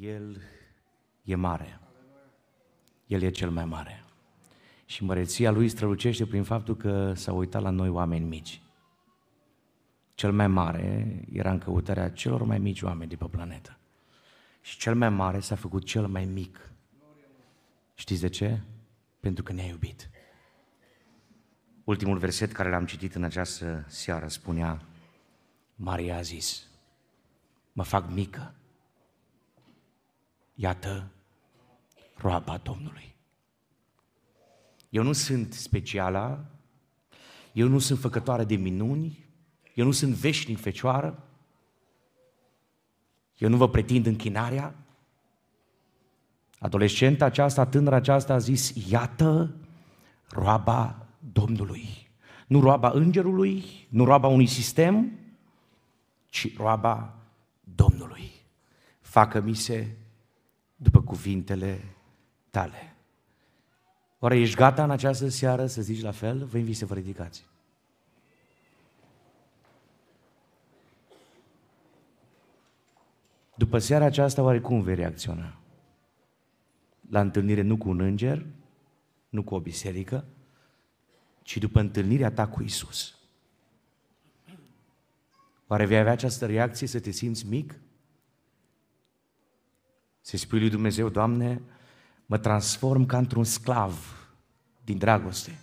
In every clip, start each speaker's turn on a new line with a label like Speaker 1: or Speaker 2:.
Speaker 1: El e mare. El e cel mai mare. Și măreția lui strălucește prin faptul că s-a uitat la noi oameni mici. Cel mai mare era în căutarea celor mai mici oameni de pe planetă. Și cel mai mare s-a făcut cel mai mic. Știți de ce? Pentru că ne-a iubit. Ultimul verset care l-am citit în această seară spunea Maria a zis, mă fac mică Iată roaba Domnului. Eu nu sunt speciala, eu nu sunt făcătoare de minuni, eu nu sunt veșnic fecioară, eu nu vă pretind închinarea. Adolescenta aceasta, tânăra aceasta a zis, iată roaba Domnului. Nu roaba îngerului, nu roaba unui sistem, ci roaba Domnului. Facă mi se după cuvintele tale. Oare ești gata în această seară să zici la fel? Vă invit să vă ridicați. După seara aceasta, oare cum vei reacționa? La întâlnire nu cu un înger, nu cu o biserică, ci după întâlnirea ta cu Isus. Oare vei avea această reacție să te simți mic, să-i spui lui Dumnezeu, Doamne, mă transform ca într-un sclav din dragoste.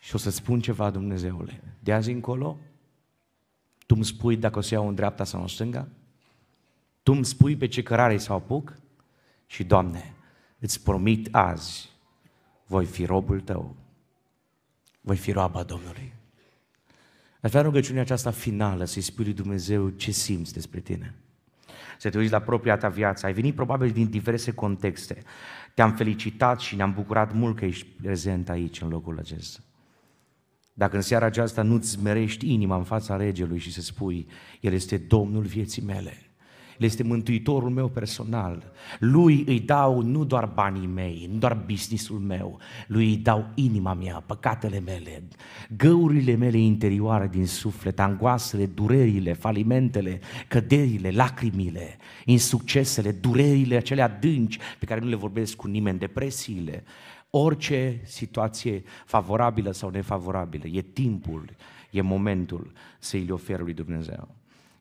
Speaker 1: Și o să spun ceva, Dumnezeule. De azi încolo, tu îmi spui dacă o să iau în dreapta sau în stânga, tu îmi spui pe ce cărare să apuc și, Doamne, îți promit azi, voi fi robul tău, voi fi roaba Domnului. Aș vrea rugăciunea aceasta finală să-i spui lui Dumnezeu ce simți despre tine să te uiți la propria ta viață. Ai venit probabil din diverse contexte. Te-am felicitat și ne-am bucurat mult că ești prezent aici, în locul acesta. Dacă în seara aceasta nu-ți merești inima în fața regelui și să spui, El este Domnul vieții mele, el este mântuitorul meu personal. Lui îi dau nu doar banii mei, nu doar businessul meu, lui îi dau inima mea, păcatele mele, găurile mele interioare din suflet, angoasele, durerile, falimentele, căderile, lacrimile, insuccesele, durerile acelea adânci pe care nu le vorbesc cu nimeni, depresiile, orice situație favorabilă sau nefavorabilă, e timpul, e momentul să îi le ofer lui Dumnezeu.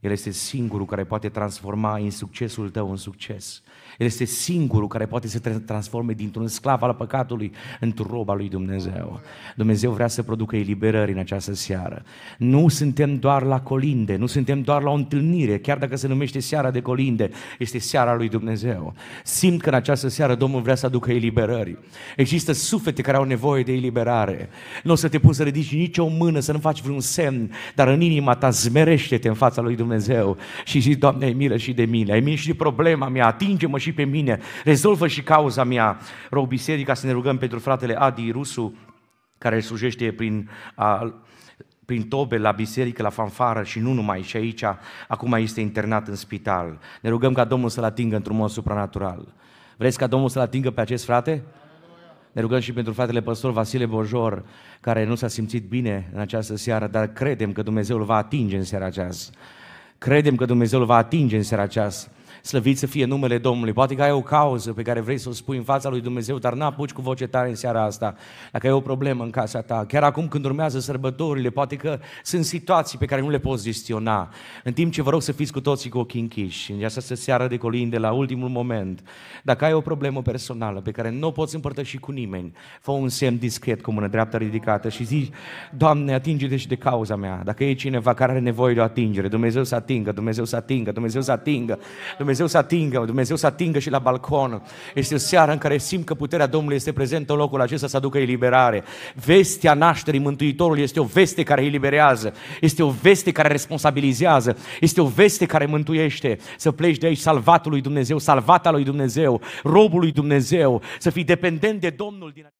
Speaker 1: El este singurul care poate transforma în succesul tău în succes. El este singurul care poate să te transforme dintr-un sclav al păcatului într-un rob al lui Dumnezeu. Dumnezeu vrea să producă eliberări în această seară. Nu suntem doar la colinde, nu suntem doar la o întâlnire, chiar dacă se numește seara de colinde, este seara lui Dumnezeu. Simt că în această seară Domnul vrea să aducă eliberări. Există suflete care au nevoie de eliberare. Nu o să te pun să ridici nicio mână, să nu faci vreun semn, dar în inima ta zmerește-te în fața lui Dumnezeu Dumnezeu și zic, Doamne, ai milă și de mine, ai milă și de problema mea, atinge-mă și pe mine, rezolvă și cauza mea. Rog biserica să ne rugăm pentru fratele Adi Rusu, care slujește prin a, prin tobe la biserică, la fanfară și nu numai, și aici, acum este internat în spital. Ne rugăm ca Domnul să-l atingă într-un mod supranatural. Vreți ca Domnul să-l atingă pe acest frate? Ne rugăm și pentru fratele păstor Vasile Bojor, care nu s-a simțit bine în această seară, dar credem că Dumnezeu îl va atinge în seara aceasta. Credem că Dumnezeu îl va atinge în seara aceasta slăvit să fie numele Domnului. Poate că ai o cauză pe care vrei să o spui în fața lui Dumnezeu, dar n-apuci cu voce tare în seara asta. Dacă ai o problemă în casa ta, chiar acum când urmează sărbătorile, poate că sunt situații pe care nu le poți gestiona. În timp ce vă rog să fiți cu toții cu ochii închiși, în această seară de colin de la ultimul moment, dacă ai o problemă personală pe care nu o poți împărtăși cu nimeni, fă un semn discret cu mână dreaptă ridicată și zici, Doamne, atinge-te și de cauza mea. Dacă e cineva care are nevoie de o atingere, Dumnezeu să atingă, Dumnezeu să atingă, Dumnezeu să atingă, Dumnezeu Dumnezeu să atingă, Dumnezeu să atingă și la balcon. Este o seară în care simt că puterea Domnului este prezentă în locul acesta să aducă eliberare. Vestea nașterii Mântuitorului este o veste care eliberează, este o veste care responsabilizează, este o veste care mântuiește. Să pleci de aici salvatul lui Dumnezeu, salvata lui Dumnezeu, robul lui Dumnezeu, să fii dependent de Domnul din